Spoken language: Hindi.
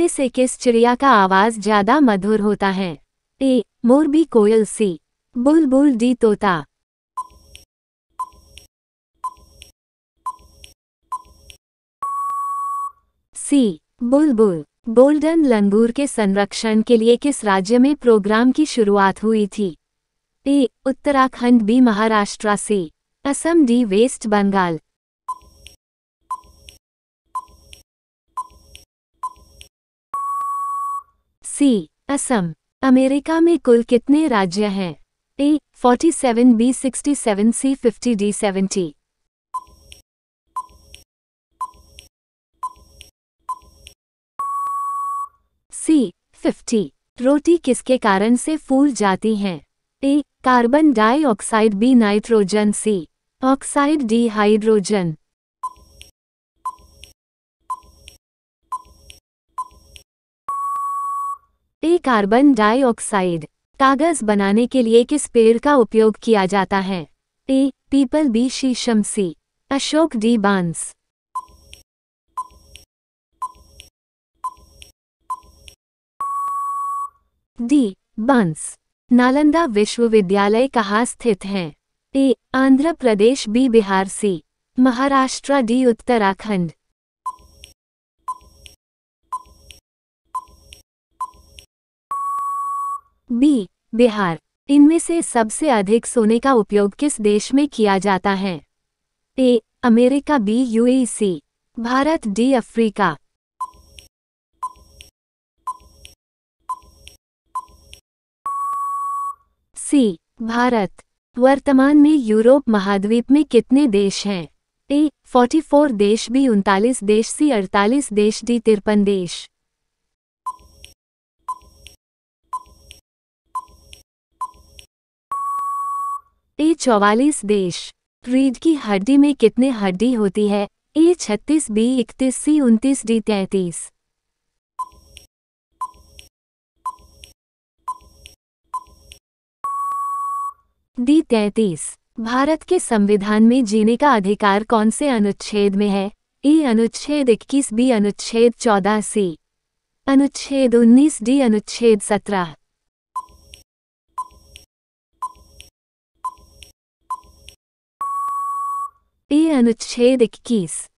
इनमें से किस चिड़िया का आवाज ज्यादा मधुर होता है ए मोर बी कोयल सी बुलबुल बुल डी तोता सी बुलबुल गोल्डन लंगूर के संरक्षण के लिए किस राज्य में प्रोग्राम की शुरुआत हुई थी A Uttarakhand B Maharashtra C Assam D West Bengal C Assam America में कुल कितने राज्य हैं ए 47 बी 67 सी 50 डी 70 सी 50 रोटी किसके कारण से फूल जाती हैं A carbon dioxide B nitrogen C oxide D hydrogen A carbon dioxide कागज बनाने के लिए किस पेड़ का उपयोग किया जाता है ए पीपल बी शीशम सी अशोक डी बांस डी बांस नालंदा विश्वविद्यालय कहाँ स्थित है A Andhra Pradesh B Bihar C Maharashtra D Uttarakhand B Bihar इनमें से सबसे अधिक सोने का उपयोग किस देश में किया जाता है A America B U C Bharat D Africa C Bharat वर्तमान में यूरोप महाद्वीप में कितने देश हैं ए 44 देश बी उनतालीस देश सी 48 देश डी तिरपन देश ए चौवालीस देश रीढ़ की हड्डी में कितने हड्डी होती है ए छत्तीस बी इकतीस सी उनतीस डी तैतीस डी तैतीस भारत के संविधान में जीने का अधिकार कौन से अनुच्छेद में है ए अनुच्छेद इक्कीस बी अनुच्छेद चौदह सी अनुच्छेद उन्नीस डी अनुच्छेद सत्रह E and H